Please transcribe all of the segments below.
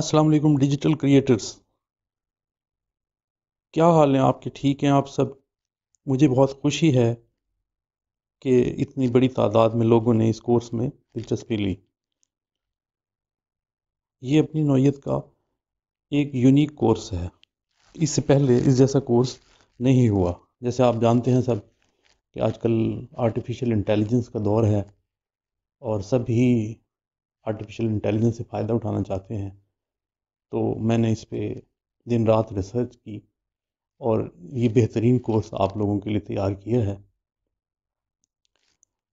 अस्सलाम वालेकुम digital creators क्या हाल है आपके ठीक हैं आप सब मुझे बहुत खुशी है कि इतनी बड़ी तादाद में लोगों ने इस कोर्स में दिलचस्पी ली ये अपनी नौीयत का एक यूनिक कोर्स है इससे पहले इस जैसा कोर्स नहीं हुआ जैसे आप जानते हैं सब कि आजकल आर्टिफिशियल इंटेलिजेंस का दौर है और सभी आर्टिफिशियल इंटेलिजेंस से फ़ायदा उठाना चाहते हैं तो मैंने इस पर दिन रात रिसर्च की और ये बेहतरीन कोर्स आप लोगों के लिए तैयार किया है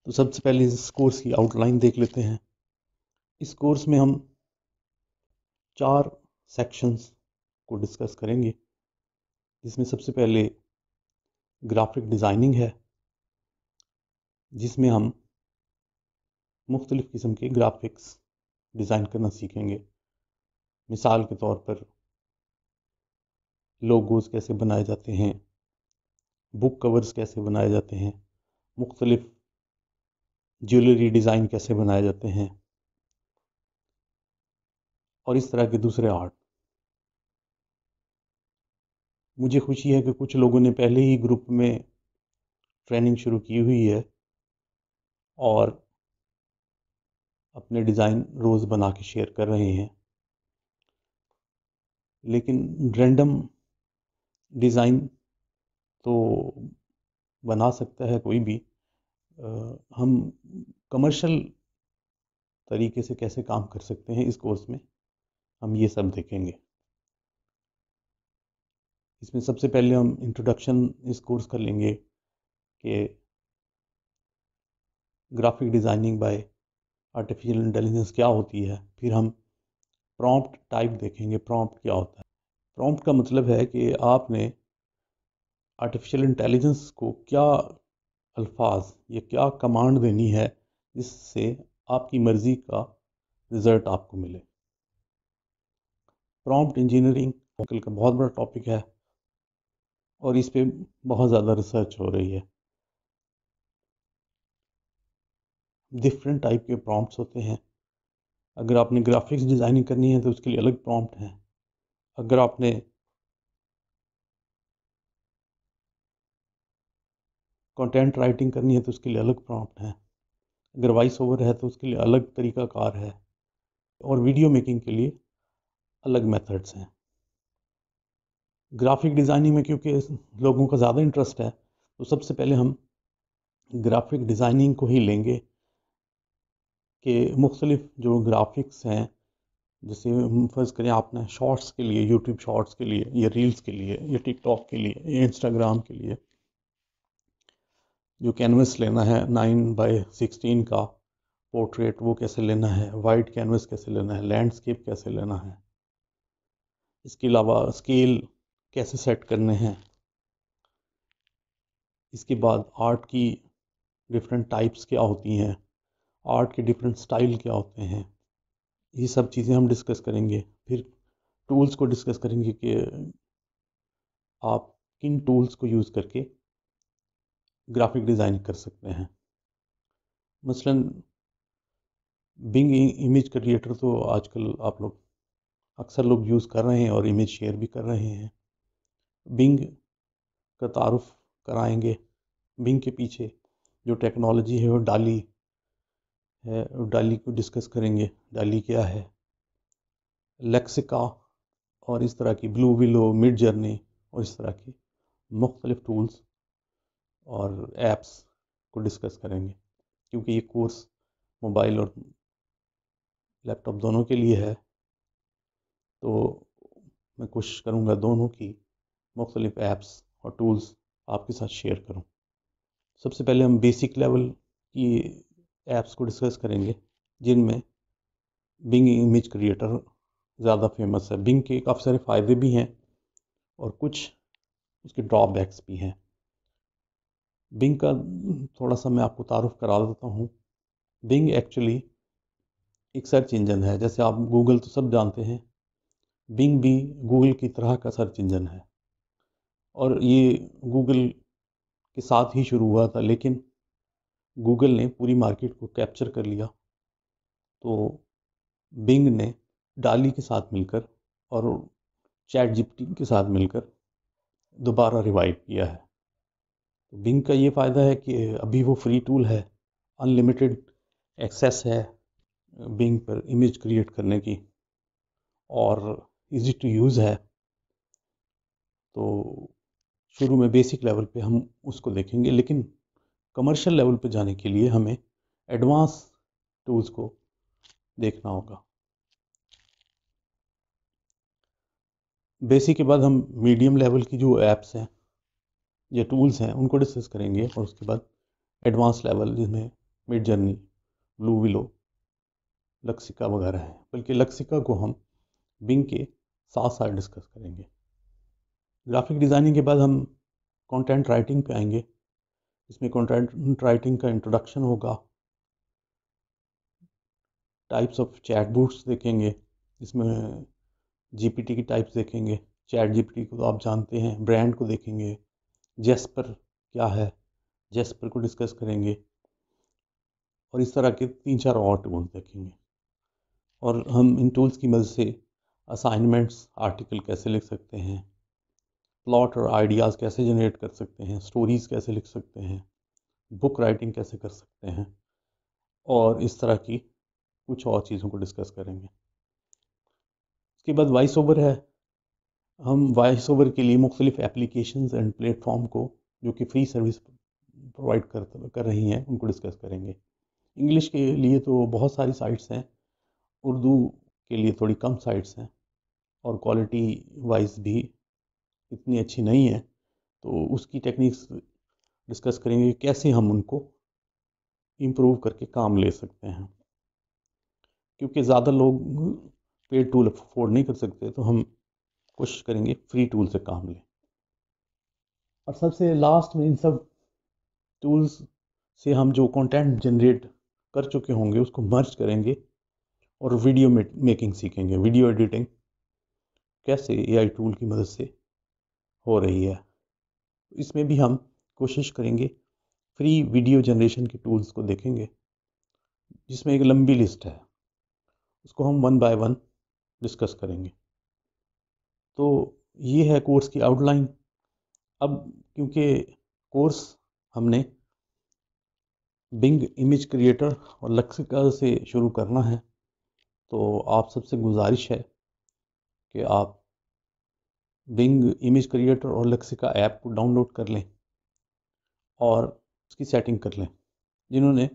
तो सबसे पहले इस कोर्स की आउटलाइन देख लेते हैं इस कोर्स में हम चार सेक्शंस को डिस्कस करेंगे जिसमें सबसे पहले ग्राफिक डिज़ाइनिंग है जिसमें हम मुख्तलिफ़ किस्म के ग्राफिक्स डिज़ाइन करना सीखेंगे मिसाल के तौर पर लोगोज़ कैसे बनाए जाते हैं बुक कवर्स कैसे बनाए जाते हैं मुख्तलिफ़ ज्वेलरी डिज़ाइन कैसे बनाए जाते हैं और इस तरह के दूसरे आर्ट मुझे खुशी है कि कुछ लोगों ने पहले ही ग्रुप में ट्रेनिंग शुरू की हुई है और अपने डिज़ाइन रोज़ बना के शेयर कर रहे हैं लेकिन रैंडम डिज़ाइन तो बना सकता है कोई भी आ, हम कमर्शियल तरीके से कैसे काम कर सकते हैं इस कोर्स में हम ये सब देखेंगे इसमें सबसे पहले हम इंट्रोडक्शन इस कोर्स का लेंगे कि graphic designing by artificial intelligence क्या होती है फिर हम प्रॉम्प्ट टाइप देखेंगे प्रॉम्प्ट क्या होता है प्रॉम्प्ट का मतलब है कि आपने आर्टिफिशियल इंटेलिजेंस को क्या अल्फाज या क्या कमांड देनी है जिससे आपकी मर्ज़ी का रिज़ल्ट आपको मिले प्रॉम्प्ट इंजीनियरिंग आजकल का बहुत बड़ा टॉपिक है और इस पर बहुत ज़्यादा रिसर्च हो रही है डिफरेंट टाइप के प्रॉम्प्ट्स होते हैं अगर आपने ग्राफिक्स डिज़ाइनिंग करनी है तो उसके लिए अलग प्रॉम्प्ट हैं अगर आपने कंटेंट राइटिंग करनी है तो उसके लिए अलग प्रॉम्प्ट हैं अगर वॉइस ओवर है तो उसके लिए अलग तरीकाकार है और वीडियो मेकिंग के लिए अलग मेथड्स हैं ग्राफिक डिज़ाइनिंग में क्योंकि लोगों का ज़्यादा इंटरेस्ट है तो सबसे पहले हम ग्राफिक डिज़ाइनिंग को ही लेंगे के मुख्तलिफ जो ग्राफिक्स हैं जैसे फर्ज़ करें आपने शॉर्ट्स के लिए यूट्यूब शॉर्ट्स के लिए या रील्स के लिए या टिकटॉक के लिए या इंस्टाग्राम के लिए जो कैनवस लेना है नाइन बाई सिक्सटीन का पोर्ट्रेट वो कैसे लेना है वाइट कैनवस कैसे लेना है लैंडस्केप कैसे लेना है इसके अलावा स्केल कैसे सेट करने हैं इसके बाद आर्ट की डिफरेंट टाइप्स क्या होती हैं आर्ट के डिफरेंट स्टाइल क्या होते हैं ये सब चीज़ें हम डिस्कस करेंगे फिर टूल्स को डिस्कस करेंगे कि आप किन टूल्स को यूज़ करके ग्राफिक डिज़ाइनिंग कर सकते हैं मसलन बिंग इमेज क्रिएटर तो आजकल आप लोग अक्सर लोग यूज़ कर रहे हैं और इमेज शेयर भी कर रहे हैं बिंग का तारफ़ कराएंगे बिंग के पीछे जो टेक्नोलॉजी है वो डाली है डाली को डिस्कस करेंगे डाली क्या है लेक्सिका और इस तरह की ब्लू विलो मिड जर्नी और इस तरह की मुख्तलिफ़ टूल्स और ऐप्स को डिस्कस करेंगे क्योंकि ये कोर्स मोबाइल और लैपटॉप दोनों के लिए है तो मैं कोशिश करूँगा दोनों की मुख्तलिफ़ ऐप्स और टूल्स आपके साथ शेयर करूँ सबसे पहले हम बेसिक लेवल की ऐप्स को डिस्कस करेंगे जिनमें बिंग इमेज क्रिएटर ज़्यादा फेमस है बिंग के काफ़ी सारे फ़ायदे भी हैं और कुछ उसके ड्रॉबैक्स भी हैं बिंग का थोड़ा सा मैं आपको तारुफ करा देता हूँ बिंग एक्चुअली एक सर्च इंजन है जैसे आप गूगल तो सब जानते हैं बिंग भी गूगल की तरह का सर्च इंजन है और ये गूगल के साथ ही शुरू हुआ था लेकिन गूगल ने पूरी मार्केट को कैप्चर कर लिया तो बिंग ने डाली के साथ मिलकर और चैट जिप्टी के साथ मिलकर दोबारा रिवाइव किया है तो बिंग का ये फ़ायदा है कि अभी वो फ्री टूल है अनलिमिटेड एक्सेस है बिंग पर इमेज क्रिएट करने की और इजी टू यूज़ है तो शुरू में बेसिक लेवल पे हम उसको देखेंगे लेकिन कमर्शियल लेवल पे जाने के लिए हमें एडवांस टूल्स को देखना होगा बेसिक के बाद हम मीडियम लेवल की जो ऐप्स हैं या टूल्स हैं उनको डिस्कस करेंगे और उसके बाद एडवांस लेवल जिसमें Midjourney Blue Willow Lexica वगैरह हैं बल्कि लक्सिका को हम बिंग के साथ साथ डिस्कस करेंगे ग्राफिक डिज़ाइनिंग के बाद हम कंटेंट राइटिंग पे आएंगे इसमें कॉन्टेंट राइटिंग का इंट्रोडक्शन होगा टाइप्स ऑफ चैट बुक्स देखेंगे इसमें जीपीटी की टाइप्स देखेंगे चैट जीपीटी को तो आप जानते हैं ब्रांड को देखेंगे जेस्पर क्या है जेस्पर को डिस्कस करेंगे और इस तरह के तीन चार और टूल्स देखेंगे और हम इन टूल्स की मदद से असाइनमेंट्स आर्टिकल कैसे लिख सकते हैं प्लॉट और आइडियाज़ कैसे जनरेट कर सकते हैं स्टोरीज़ कैसे लिख सकते हैं बुक राइटिंग कैसे कर सकते हैं और इस तरह की कुछ और चीज़ों को डिस्कस करेंगे इसके बाद वॉइस ओवर है हम वॉइस ओवर के लिए मुख्तलिफ एप्लीकेशन एंड प्लेटफॉर्म को जो कि फ्री सर्विस प्रोवाइड कर कर रही हैं उनको डिस्कस करेंगे इंग्लिश के लिए तो बहुत सारी साइट्स हैं उर्दू के लिए थोड़ी कम साइट्स हैं और क्वालिटी वाइज भी इतनी अच्छी नहीं है तो उसकी टेक्निक्स डिस्कस करेंगे कैसे हम उनको इम्प्रूव करके काम ले सकते हैं क्योंकि ज़्यादा लोग पेड टूल अफोर्ड नहीं कर सकते तो हम कोशिश करेंगे फ्री टूल से काम लें और सबसे लास्ट में इन सब टूल्स से हम जो कंटेंट जनरेट कर चुके होंगे उसको मर्ज करेंगे और वीडियो मेकिंग सीखेंगे वीडियो एडिटिंग कैसे एआई टूल की मदद से हो रही है इसमें भी हम कोशिश करेंगे फ्री वीडियो जनरेशन के टूल्स को देखेंगे जिसमें एक लंबी लिस्ट है उसको हम वन बाय वन डिस्कस करेंगे तो ये है कोर्स की आउटलाइन अब क्योंकि कोर्स हमने बिंग इमेज क्रिएटर और लक्सिकल से शुरू करना है तो आप सबसे गुजारिश है कि आप बिंग इमेज क्रिएटर और लक्सिका ऐप को डाउनलोड कर लें और उसकी सेटिंग कर लें जिन्होंने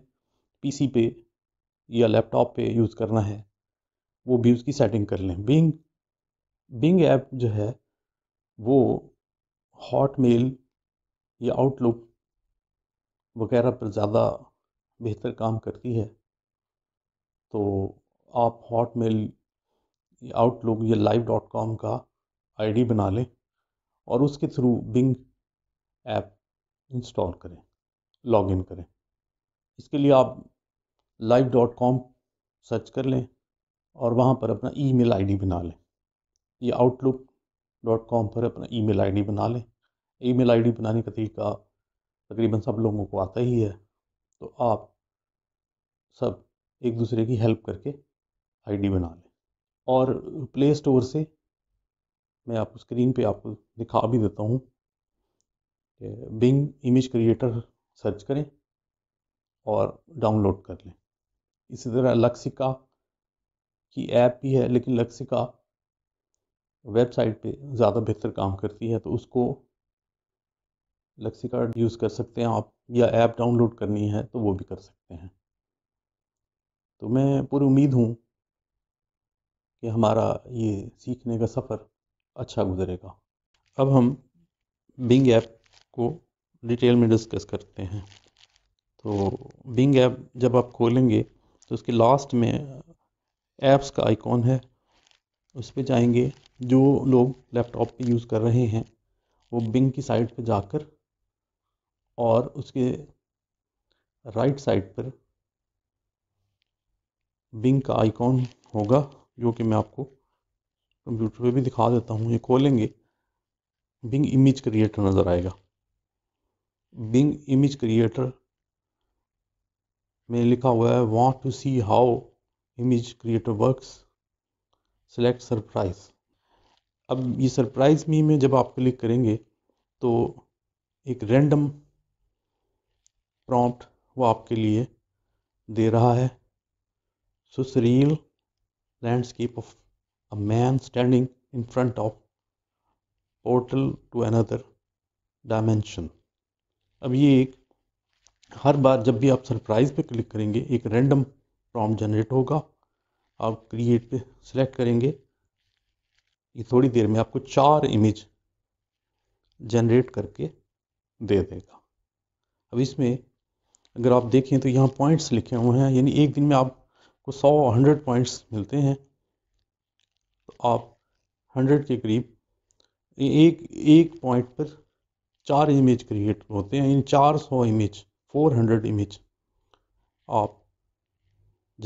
पीसी पे या लैपटॉप पे यूज़ करना है वो भी उसकी सेटिंग कर लें बिंग बिंग ऐप जो है वो हॉटमेल या आउटलुक वगैरह पर ज़्यादा बेहतर काम करती है तो आप हॉटमेल आउटलुक या लाइव डॉट कॉम का आईडी बना लें और उसके थ्रू बिंग ऐप इंस्टॉल करें लॉगिन करें इसके लिए आप लाइव डॉट कॉम सर्च कर लें और वहाँ पर अपना ईमेल आईडी बना लें या आउटलुक डॉट कॉम पर अपना ईमेल आईडी बना लें ईमेल आईडी बनाने का तरीका तकरीबन सब लोगों को आता ही है तो आप सब एक दूसरे की हेल्प करके आईडी बना लें और प्ले स्टोर से मैं आपको स्क्रीन पे आपको दिखा भी देता हूँ बिंग इमेज क्रिएटर सर्च करें और डाउनलोड कर लें इसी तरह लक्सिका की ऐप भी है लेकिन लक्सिका वेबसाइट पे ज़्यादा बेहतर काम करती है तो उसको लक्सिका यूज़ कर सकते हैं आप या ऐप डाउनलोड करनी है तो वो भी कर सकते हैं तो मैं पूरी उम्मीद हूँ कि हमारा ये सीखने का सफ़र अच्छा गुजरेगा अब हम बिंग ऐप को डिटेल में डिस्कस करते हैं तो बिंग ऐप जब आप खोलेंगे तो उसके लास्ट में ऐप्स का आइकॉन है उस पर जाएंगे जो लोग लैपटॉप पे यूज़ कर रहे हैं वो बिंग की साइट पे जाकर और उसके राइट साइड पर बिंग का आइकॉन होगा जो कि मैं आपको कंप्यूटर पे भी दिखा देता हूँ ये खोलेंगे बिंग इमेज क्रिएटर नज़र आएगा बिंग इमेज क्रिएटर में लिखा हुआ है want to see how image creator works select surprise अब ये सरप्राइज मी में जब आप क्लिक करेंगे तो एक रैंडम प्रॉम्प्ट वो आपके लिए दे रहा है surreal landscape of a man standing in front of portal to another dimension अब ये एक हर बार जब भी आप सरप्राइज पे क्लिक करेंगे एक रैंडम प्रॉम जनरेट होगा आप क्रिएट पे सिलेक्ट करेंगे ये थोड़ी देर में आपको चार इमेज जनरेट करके दे देगा अब इसमें अगर आप देखें तो यहाँ पॉइंट्स लिखे हुए हैं यानी एक दिन में आपको सौ हंड्रेड पॉइंट्स मिलते हैं आप हंड्रेड के करीब एक एक पॉइंट पर चार इमेज क्रिएट होते हैं इन चार सौ इमेज फोर हंड्रेड इमेज आप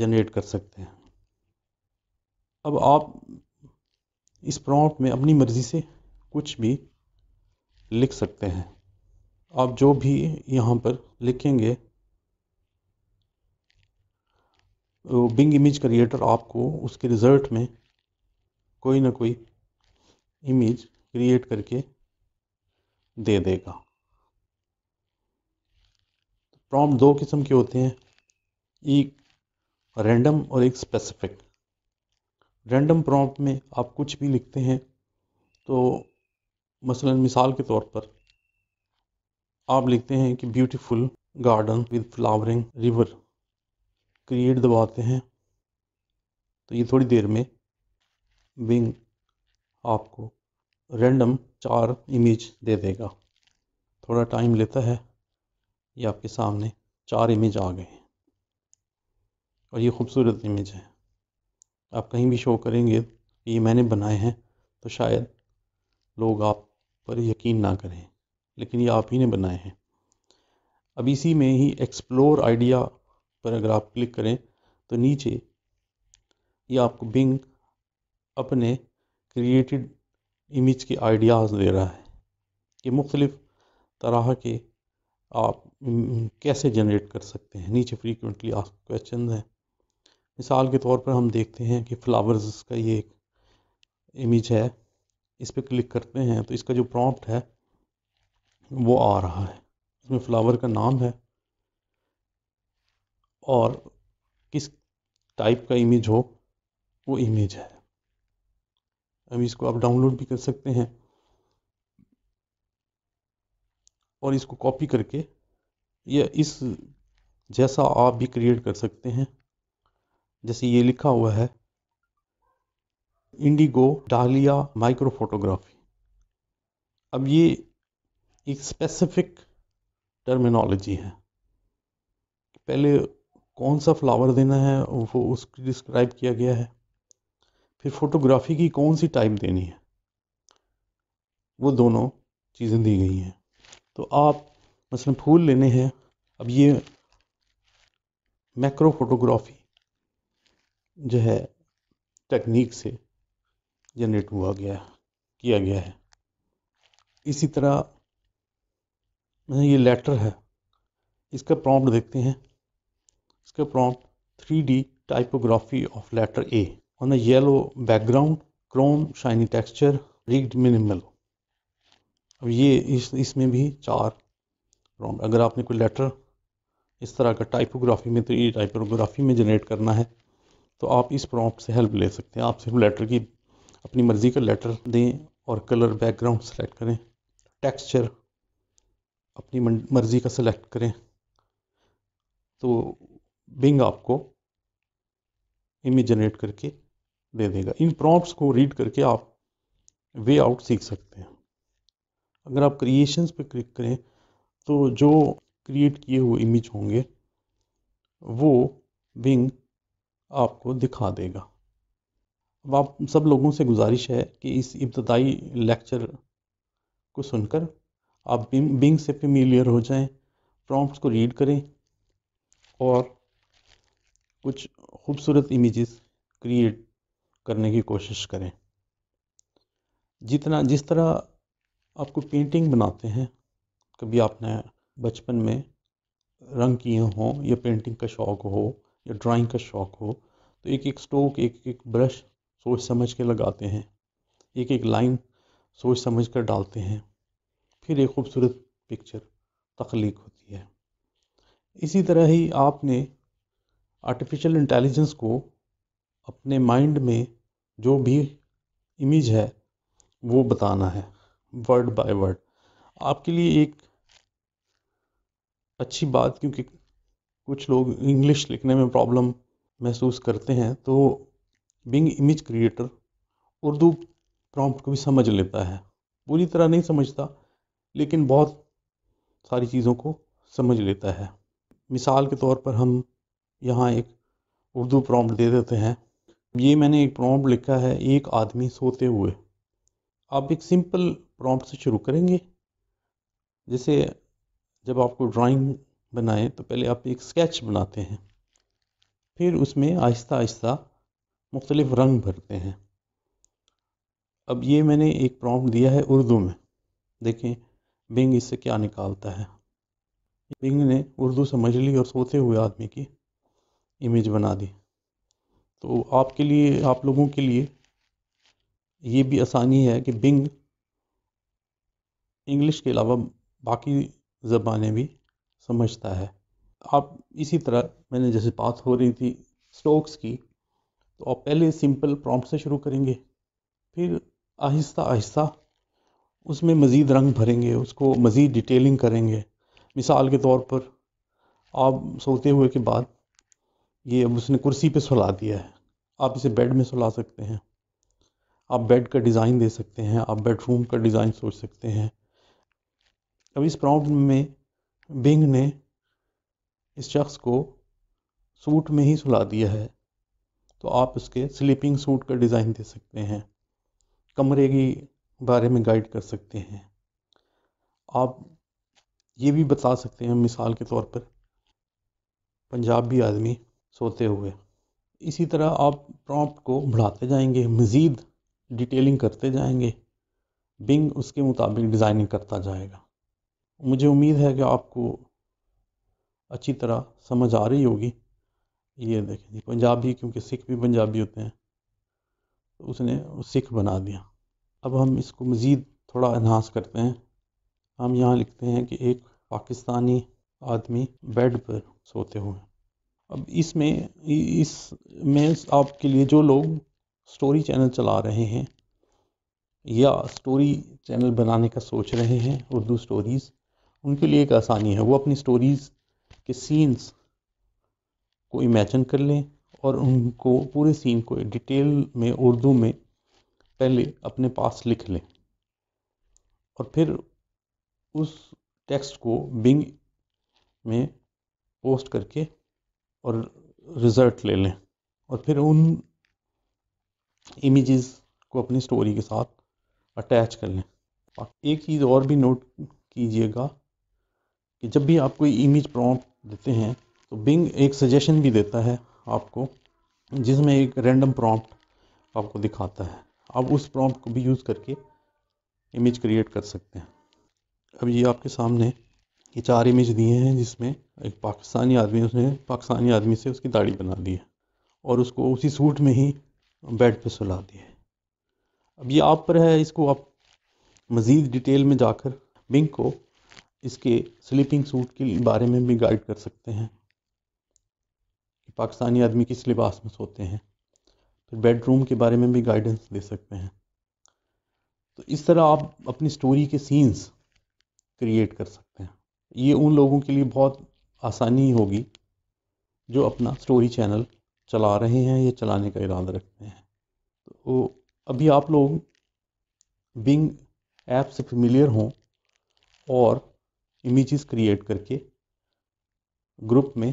जनरेट कर सकते हैं अब आप इस प्रॉम्प्ट में अपनी मर्ज़ी से कुछ भी लिख सकते हैं आप जो भी यहाँ पर लिखेंगे बिंग इमेज क्रिएटर आपको उसके रिज़ल्ट में कोई ना कोई इमेज क्रिएट करके दे देगा प्रॉम्प्ट दो किस्म के होते हैं एक रैंडम और एक स्पेसिफिक रैंडम प्रॉम्प्ट में आप कुछ भी लिखते हैं तो मसलन मिसाल के तौर पर आप लिखते हैं कि beautiful garden with flowering river create दबाते हैं तो ये थोड़ी देर में विंग आपको रैंडम चार इमेज दे देगा थोड़ा टाइम लेता है ये आपके सामने चार इमेज आ गए हैं और ये खूबसूरत इमेज है आप कहीं भी शो करेंगे ये मैंने बनाए हैं तो शायद लोग आप पर यकीन ना करें लेकिन ये आप ही ने बनाए हैं अब इसी में ही एक्सप्लोर आइडिया पर अगर आप क्लिक करें तो नीचे ये आपको बिंग अपने क्रिएटेड इमेज के आइडियाज़ दे रहा है कि मुख्तलिफ़ तरह के आप कैसे जनरेट कर सकते हैं नीचे फ्रीक्वेंटली आप क्वेश्चन हैं मिसाल के तौर पर हम देखते हैं कि फ्लावर्स का ये एक इमेज है इस पर क्लिक करते हैं तो इसका जो प्रॉम्प्ट है वो आ रहा है इसमें फ्लावर का नाम है और किस टाइप का इमेज हो वो इमेज है अभी इसको आप डाउनलोड भी कर सकते हैं और इसको कॉपी करके या इस जैसा आप भी क्रिएट कर सकते हैं जैसे ये लिखा हुआ है इंडिगो डालिया माइक्रो फोटोग्राफी अब ये एक स्पेसिफिक टर्मिनोलॉजी है पहले कौन सा फ्लावर देना है वो उसको डिस्क्राइब किया गया है फिर फ़ोटोग्राफ़ी की कौन सी टाइम देनी है वो दोनों चीज़ें दी गई हैं तो आप मसलन फूल लेने हैं अब ये मैक्रो फोटोग्राफी जो है टेक्निक से जनरेट हुआ गया किया गया है इसी तरह ये लेटर है इसका प्रॉम्प्ट देखते हैं इसका prompt three D typography of letter A on a yellow background, chrome, shiny texture, rigged minimal. अब ये इस इसमें भी चार राउंड अगर आपने कोई लेटर इस तरह का टाइपोग्राफी में तो ये टाइपोग्राफी में जनरेट करना है तो आप इस प्रॉम्प्ट से हेल्प ले सकते हैं आप सिर्फ लेटर की अपनी मर्ज़ी का लेटर दें और कलर बैकग्राउंड सेलेक्ट करें टेक्सचर अपनी मर्ज़ी का सेलेक्ट करें तो बिंग आपको इमेज जनरेट करके दे देगा इन प्रॉम्प्ट्स को रीड करके आप वे आउट सीख सकते हैं अगर आप क्रिएशंस पे क्लिक करें तो जो क्रिएट किए हुए इमेज होंगे वो विंग आपको दिखा देगा अब आप सब लोगों से गुजारिश है कि इस इब्तदाई लेक्चर को सुनकर आप विंग से फेमिलियर हो जाएं प्रॉम्प्ट्स को रीड करें और कुछ खूबसूरत इमेजेस क्रिएट करने की कोशिश करें जितना जिस तरह आपको पेंटिंग बनाते हैं कभी आपने बचपन में रंग किए हों या पेंटिंग का शौक़ हो या ड्राइंग का शौक़ हो तो एक एक स्ट्रोक एक एक ब्रश सोच समझ के लगाते हैं एक एक लाइन सोच समझ कर डालते हैं फिर एक खूबसूरत पिक्चर तख्लीक होती है इसी तरह ही आपने आर्टिफिशियल इंटेलिजेंस को अपने माइंड में जो भी इमेज है वो बताना है वर्ड बाय वर्ड आपके लिए एक अच्छी बात क्योंकि कुछ लोग इंग्लिश लिखने में प्रॉब्लम महसूस करते हैं तो Bing image creator Urdu prompt को भी समझ लेता है पूरी तरह नहीं समझता लेकिन बहुत सारी चीज़ों को समझ लेता है मिसाल के तौर पर हम यहाँ एक उर्दू प्रॉम्प्ट दे देते हैं ये मैंने एक प्रॉम्प्ट लिखा है एक आदमी सोते हुए आप एक सिंपल प्रॉम्प्ट से शुरू करेंगे जैसे जब आपको ड्राइंग बनाए तो पहले आप एक स्केच बनाते हैं फिर उसमें आहिस्ता आहिस्ता मुख्तलिफ़ रंग भरते हैं अब ये मैंने एक प्रॉम्प्ट दिया है उर्दू में देखें बिंग इससे क्या निकालता है बिंग ने उर्दू समझ ली और सोते हुए आदमी की इमेज बना दी तो आपके लिए आप लोगों के लिए ये भी आसानी है कि बिंग इंग्लिश के अलावा बाकी ज़बानें भी समझता है आप इसी तरह मैंने जैसे बात हो रही थी स्टोक्स की तो आप पहले सिंपल प्रॉम्प्ट से शुरू करेंगे फिर आहिस्ता आहिस्ता उसमें मज़ीद रंग भरेंगे उसको मज़ीद डिटेलिंग करेंगे मिसाल के तौर पर आप सोते हुए के बाद ये अब उसने कुर्सी पे सुला दिया है आप इसे बेड में सुला सकते हैं आप बेड का डिज़ाइन दे सकते हैं आप बेडरूम का डिज़ाइन सोच सकते हैं अब इस प्रॉब्लम में बिंग ने इस शख्स को सूट में ही सुला दिया है तो आप उसके स्लीपिंग सूट का डिज़ाइन दे सकते हैं कमरे की बारे में गाइड कर सकते हैं आप ये भी बता सकते हैं मिसाल के तौर पर पंजाबी आदमी सोते हुए इसी तरह आप प्रॉम्प्ट को बढ़ाते जाएंगे मज़ीद डिटेलिंग करते जाएंगे बिंग उसके मुताबिक डिज़ाइनिंग करता जाएगा मुझे उम्मीद है कि आपको अच्छी तरह समझ आ रही होगी ये देखें जी पंजाबी क्योंकि सिख भी पंजाबी होते हैं तो उसने सिख बना दिया अब हम इसको मज़ीद थोड़ा इन्हास करते हैं हम यहाँ लिखते हैं कि एक पाकिस्तानी आदमी बेड पर सोते हुए अब इसमें में आपके लिए जो लोग स्टोरी चैनल चला रहे हैं या स्टोरी चैनल बनाने का सोच रहे हैं उर्दू स्टोरीज़ उनके लिए एक आसानी है वो अपनी स्टोरीज़ के सीन्स को इमेजन कर लें और उनको पूरे सीन को डिटेल में उर्दू में पहले अपने पास लिख लें और फिर उस टेक्स्ट को बिंग में पोस्ट करके और रिज़ल्ट ले लें और फिर उन इमेजेस को अपनी स्टोरी के साथ अटैच कर लें आप एक चीज़ और भी नोट कीजिएगा कि जब भी आप कोई इमेज प्रॉम्प्ट देते हैं तो बिंग एक सजेशन भी देता है आपको जिसमें एक रैंडम प्रॉम्प्ट आपको दिखाता है आप उस प्रॉम्प्ट को भी यूज़ करके इमेज क्रिएट कर सकते हैं अब ये आपके सामने ये चार इमेज दिए हैं जिसमें एक पाकिस्तानी आदमी उसने पाकिस्तानी आदमी से उसकी दाढ़ी बना दी है और उसको उसी सूट में ही बेड पे सुला दिया है अब ये आप पर है इसको आप मज़ीद डिटेल में जाकर बिंक को इसके स्लीपिंग सूट के बारे में भी गाइड कर सकते हैं कि पाकिस्तानी आदमी किस लिबास में सोते हैं फिर बेडरूम के बारे में भी गाइडेंस दे सकते हैं तो इस तरह आप अपनी स्टोरी के सीन्स क्रिएट कर सकते हैं ये उन लोगों के लिए बहुत आसानी होगी जो अपना स्टोरी चैनल चला रहे हैं या चलाने का इरादा रखते हैं तो अभी आप लोग बिंग ऐप से फेमिलियर हों और इमेजेस क्रिएट करके ग्रुप में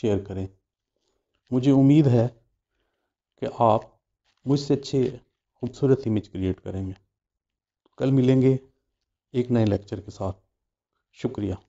शेयर करें मुझे उम्मीद है कि आप मुझसे अच्छे खूबसूरत इमेज क्रिएट करेंगे कल मिलेंगे एक नए लेक्चर के साथ शुक्रिया